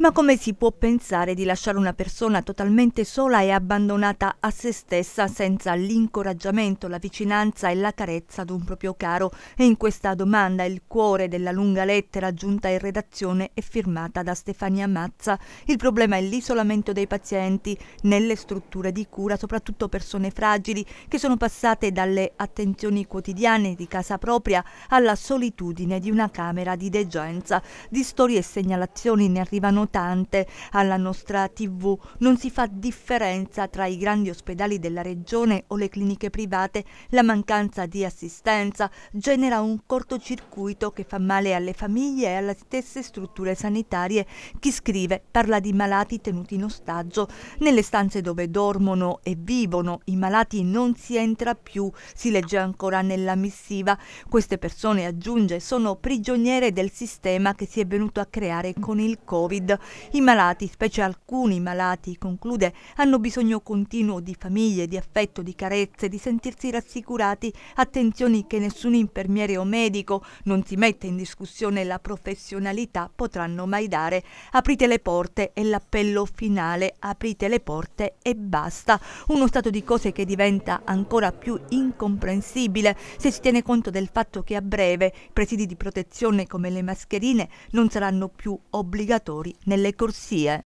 Ma come si può pensare di lasciare una persona totalmente sola e abbandonata a se stessa senza l'incoraggiamento, la vicinanza e la carezza ad un proprio caro? E in questa domanda il cuore della lunga lettera giunta in redazione e firmata da Stefania Mazza. Il problema è l'isolamento dei pazienti nelle strutture di cura, soprattutto persone fragili che sono passate dalle attenzioni quotidiane di casa propria alla solitudine di una camera di degenza. Di storie e segnalazioni ne arrivano mutante alla nostra TV, non si fa differenza tra i grandi ospedali della regione o le cliniche private, la mancanza di assistenza genera un cortocircuito che fa male alle famiglie e alle stesse strutture sanitarie. Chi scrive parla di malati tenuti in ostaggio nelle stanze dove dormono e vivono, i malati non si entra più, si legge ancora nella missiva. Queste persone, aggiunge, sono prigioniere del sistema che si è venuto a creare con il Covid. I malati, specie alcuni malati, conclude, hanno bisogno continuo di famiglie, di affetto, di carezze, di sentirsi rassicurati, attenzioni che nessun infermiere o medico non si mette in discussione la professionalità potranno mai dare. Aprite le porte e l'appello finale, aprite le porte e basta. Uno stato di cose che diventa ancora più incomprensibile se si tiene conto del fatto che a breve presidi di protezione come le mascherine non saranno più obbligatori nelle corsie